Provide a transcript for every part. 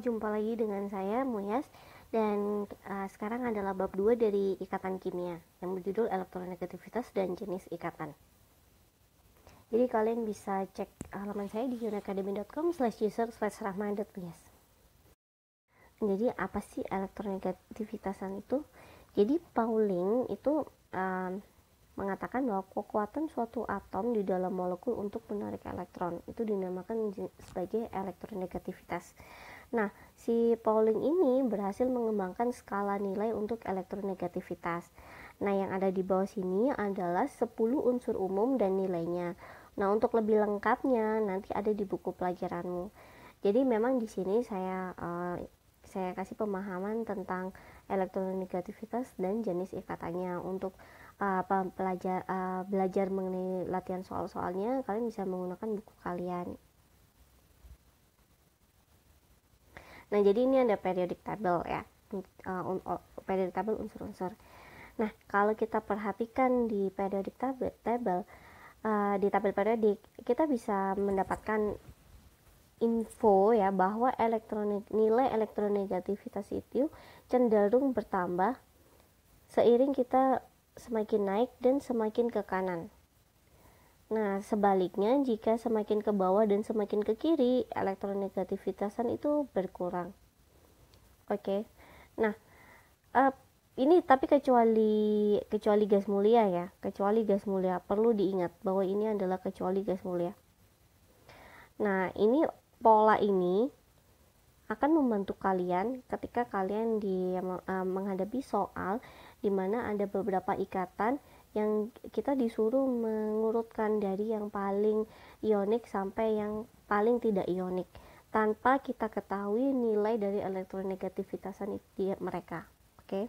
jumpa lagi dengan saya Muyas dan uh, sekarang adalah bab 2 dari Ikatan Kimia yang berjudul Elektronegativitas dan Jenis Ikatan. Jadi kalian bisa cek halaman saya di unacademy.com slash user slash rahmadat.muyas Jadi apa sih elektronegativitasan itu? Jadi Pauling itu uh, mengatakan bahwa kekuatan suatu atom di dalam molekul untuk menarik elektron itu dinamakan sebagai elektronegativitas. Nah, si Pauling ini berhasil mengembangkan skala nilai untuk elektronegativitas. Nah, yang ada di bawah sini adalah 10 unsur umum dan nilainya. Nah, untuk lebih lengkapnya nanti ada di buku pelajaranmu. Jadi memang di sini saya uh, saya kasih pemahaman tentang elektronegativitas dan jenis ikatannya untuk uh, pelajar uh, belajar mengenai latihan soal-soalnya kalian bisa menggunakan buku kalian Nah, jadi ini ada periodic table ya. Eh, periodik periodic table unsur-unsur. Nah, kalau kita perhatikan di periodic table, eh, di tabel periodik, kita bisa mendapatkan info ya bahwa elektronik nilai elektronegativitas itu cenderung bertambah seiring kita semakin naik dan semakin ke kanan. Nah, sebaliknya jika semakin ke bawah dan semakin ke kiri, elektronegativitasan itu berkurang. Oke. Okay. Nah, uh, ini tapi kecuali kecuali gas mulia ya, kecuali gas mulia perlu diingat bahwa ini adalah kecuali gas mulia. Nah, ini pola ini akan membantu kalian ketika kalian di uh, menghadapi soal di mana ada beberapa ikatan yang kita disuruh mengurutkan dari yang paling ionik sampai yang paling tidak ionik tanpa kita ketahui nilai dari elektronegativitasan itu ya, mereka. Oke. Okay?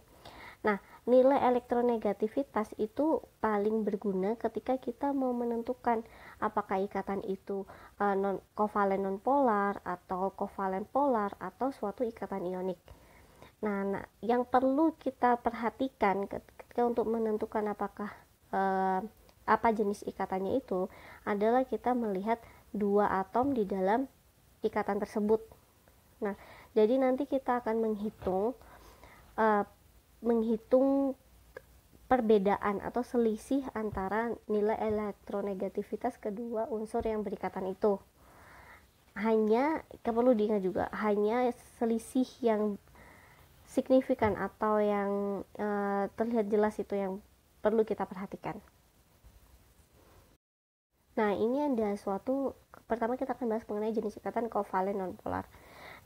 Nah, nilai elektronegativitas itu paling berguna ketika kita mau menentukan apakah ikatan itu uh, non kovalen non atau kovalen polar atau suatu ikatan ionik. Nah, nah, yang perlu kita perhatikan ketika untuk menentukan apakah eh, apa jenis ikatannya itu adalah kita melihat dua atom di dalam ikatan tersebut. Nah, jadi nanti kita akan menghitung eh, menghitung perbedaan atau selisih antara nilai elektronegativitas kedua unsur yang berikatan itu. Hanya, perlu diingat juga, hanya selisih yang signifikan atau yang e, terlihat jelas itu yang perlu kita perhatikan. Nah, ini ada suatu pertama kita akan bahas mengenai jenis ikatan kovalen nonpolar.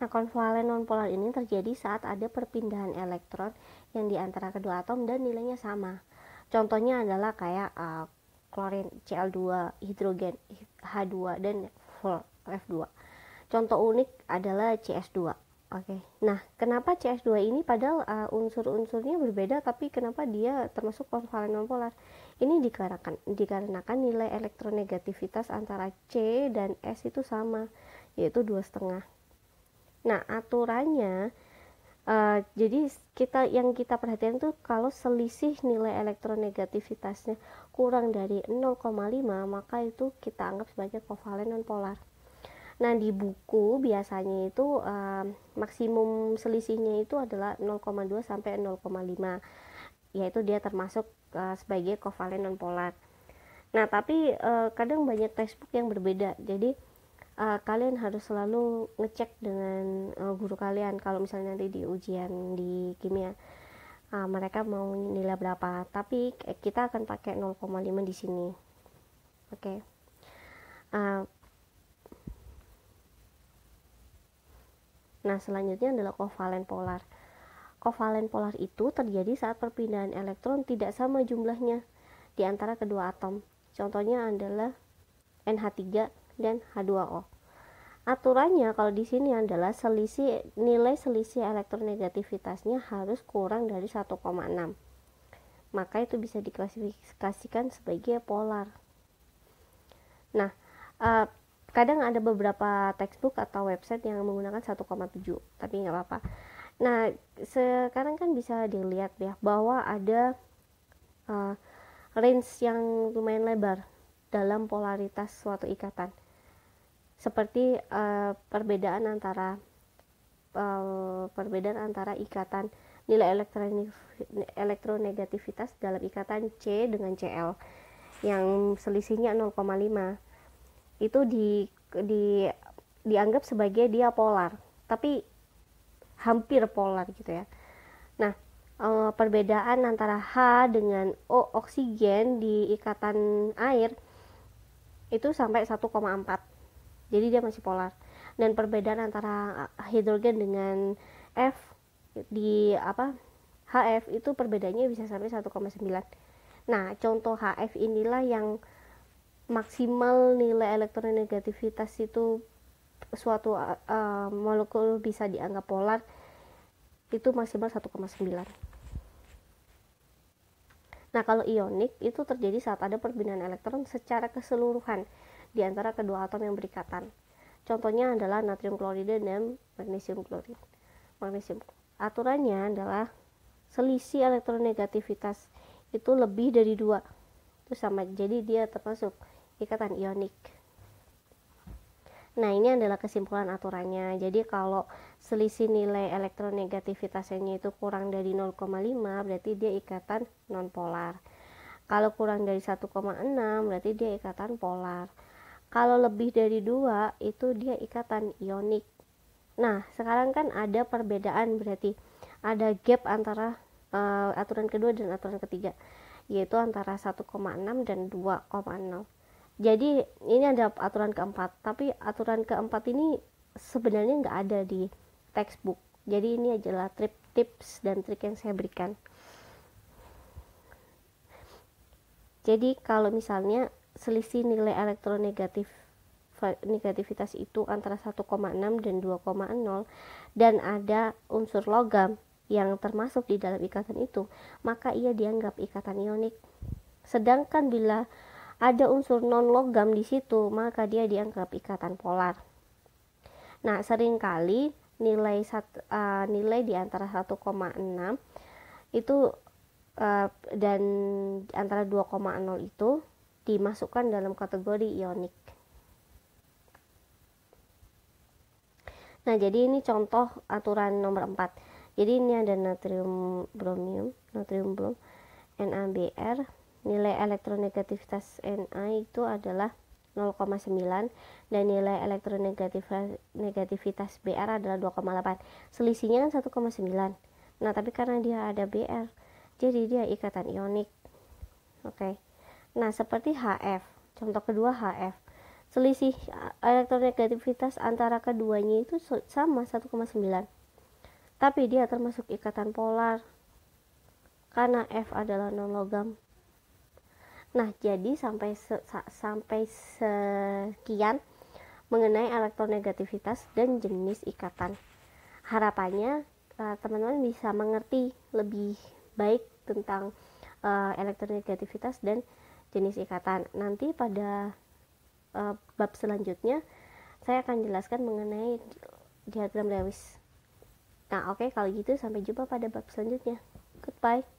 Nah, kovalen nonpolar ini terjadi saat ada perpindahan elektron yang di antara kedua atom dan nilainya sama. Contohnya adalah kayak e, klorin Cl2, hidrogen H2 dan F2. Contoh unik adalah CS2. Oke, okay. nah kenapa CS2 ini padahal uh, unsur-unsurnya berbeda tapi kenapa dia termasuk konvalen nonpolar? Ini dikarenakan, dikarenakan nilai elektronegativitas antara C dan S itu sama, yaitu dua setengah. Nah aturannya, uh, jadi kita yang kita perhatikan tuh kalau selisih nilai elektronegativitasnya kurang dari 0,5 maka itu kita anggap sebagai kovalen nonpolar. Nah, di buku biasanya itu uh, maksimum selisihnya itu adalah 0,2 sampai 0,5. Yaitu dia termasuk uh, sebagai kovalen non nonpolar. Nah, tapi uh, kadang banyak textbook yang berbeda. Jadi uh, kalian harus selalu ngecek dengan uh, guru kalian kalau misalnya nanti di ujian di kimia uh, mereka mau nilai berapa. Tapi kita akan pakai 0,5 di sini. Oke. Okay. Uh, Nah, selanjutnya adalah kovalen polar. Kovalen polar itu terjadi saat perpindahan elektron tidak sama jumlahnya di antara kedua atom. Contohnya adalah NH3 dan H2O. Aturannya kalau di sini adalah selisih nilai selisih elektronegativitasnya harus kurang dari 1,6. Maka itu bisa diklasifikasikan sebagai polar. Nah, eh, kadang ada beberapa textbook atau website yang menggunakan 1,7 tapi nggak apa-apa nah sekarang kan bisa dilihat ya bahwa ada uh, range yang lumayan lebar dalam polaritas suatu ikatan seperti uh, perbedaan antara uh, perbedaan antara ikatan nilai elektronegativitas dalam ikatan C dengan Cl yang selisihnya 0,5 itu di, di dianggap sebagai dia polar tapi hampir polar gitu ya nah eh, perbedaan antara H dengan O oksigen di ikatan air itu sampai 1,4 jadi dia masih polar dan perbedaan antara hidrogen dengan F di apa HF itu perbedaannya bisa sampai 1,9 nah contoh HF inilah yang maksimal nilai elektronegativitas itu suatu uh, molekul bisa dianggap polar itu maksimal 1,9. Nah, kalau ionik itu terjadi saat ada perbedaan elektron secara keseluruhan di antara kedua atom yang berikatan. Contohnya adalah natrium klorida dan magnesium klorida. Magnesium. Aturannya adalah selisih elektronegativitas itu lebih dari dua itu sama jadi dia termasuk ikatan ionik. Nah, ini adalah kesimpulan aturannya. Jadi, kalau selisih nilai elektronegativitasnya itu kurang dari 0,5, berarti dia ikatan nonpolar. Kalau kurang dari 1,6, berarti dia ikatan polar. Kalau lebih dari 2, itu dia ikatan ionik. Nah, sekarang kan ada perbedaan berarti ada gap antara uh, aturan kedua dan aturan ketiga, yaitu antara 1,6 dan 2,0 jadi ini ada aturan keempat tapi aturan keempat ini sebenarnya nggak ada di textbook jadi ini adalah trip tips dan trik yang saya berikan jadi kalau misalnya selisih nilai elektronegatif negativitas itu antara 1,6 dan 2,0 dan ada unsur logam yang termasuk di dalam ikatan itu maka ia dianggap ikatan ionik sedangkan bila ada unsur non logam di situ, maka dia dianggap ikatan polar. Nah, seringkali nilai sat, uh, nilai di antara 1,6 itu uh, dan antara 2,0 itu dimasukkan dalam kategori ionik. Nah, jadi ini contoh aturan nomor 4. Jadi ini ada natrium bromium, natrium brom, NaBr nilai elektronegativitas NI itu adalah 0,9 dan nilai elektronegativitas BR adalah 2,8 selisihnya kan 1,9 nah tapi karena dia ada BR jadi dia ikatan ionik oke nah seperti HF contoh kedua HF selisih eh, elektronegativitas antara keduanya itu sama 1,9 tapi dia termasuk ikatan polar karena F adalah non logam Nah, jadi sampai se sampai sekian mengenai elektronegativitas dan jenis ikatan. Harapannya eh, teman-teman uh, bisa mengerti lebih baik tentang uh, eh, elektronegativitas dan jenis ikatan. Nanti pada uh, bab selanjutnya saya akan jelaskan mengenai diagram Lewis. Nah, oke okay, kalau gitu sampai jumpa pada bab selanjutnya. Goodbye.